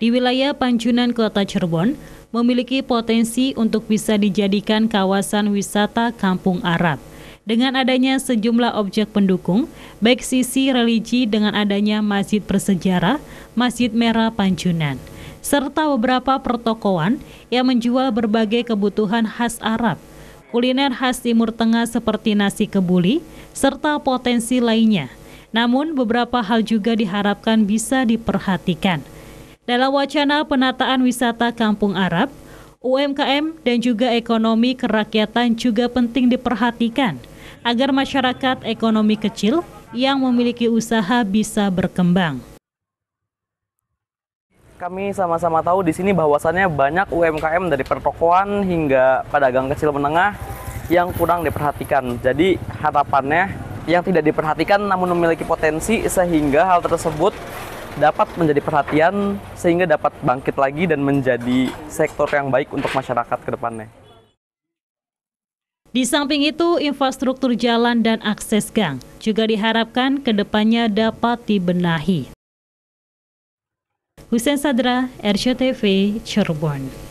di wilayah Panjunan Kota Cirebon memiliki potensi untuk bisa dijadikan kawasan wisata kampung Arab. Dengan adanya sejumlah objek pendukung, baik sisi religi dengan adanya masjid bersejarah, Masjid Merah Panjunan, serta beberapa pertokoan yang menjual berbagai kebutuhan khas Arab, kuliner khas Timur Tengah seperti nasi kebuli, serta potensi lainnya. Namun beberapa hal juga diharapkan bisa diperhatikan. Dalam wacana penataan wisata kampung Arab, UMKM dan juga ekonomi kerakyatan juga penting diperhatikan agar masyarakat ekonomi kecil yang memiliki usaha bisa berkembang. Kami sama-sama tahu di sini bahwasannya banyak UMKM dari pertokoan hingga pedagang kecil menengah yang kurang diperhatikan. Jadi harapannya yang tidak diperhatikan namun memiliki potensi sehingga hal tersebut dapat menjadi perhatian sehingga dapat bangkit lagi dan menjadi sektor yang baik untuk masyarakat ke depannya. Di samping itu, infrastruktur jalan dan akses gang juga diharapkan ke depannya dapat dibenahi. Hussein Sadra, RCTV, Cirebon.